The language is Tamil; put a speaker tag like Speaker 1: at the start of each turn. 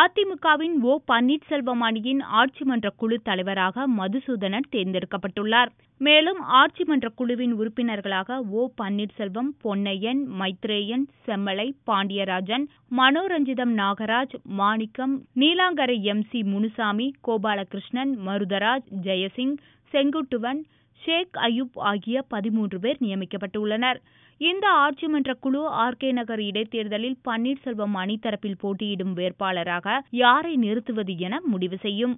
Speaker 1: அதிமுகவின் ஓ பன்னீர்செல்வம் அணியின் ஆட்சி மன்ற குழு தலைவராக மதுசூதனன் தேர்ந்தெடுக்கப்பட்டுள்ளார் மேலும் ஆட்சி மன்ற குழுவின் உறுப்பினர்களாக O Panneerselvam Ponnaiyan Maitreyan Semmalai Pandiarajan Manoranjitham Nagaraj Manickam Neelangarai M C Munusamy Gopalakrishnan Marutharaj Jayasingh Senguttuvan Sheikh Ayub ஆகிய பதிமூன்று பேர் நியமிக்கப்பட்டுள்ளனர் இந்த ஆட்சி மன்ற குழு ஆர் கே நகர் இடைத்தேர்தலில் பன்னீர்செல்வம் அணி தரப்பில் போட்டியிடும் வேட்பாளராக யாரை நிறுத்துவது என முடிவு செய்யும்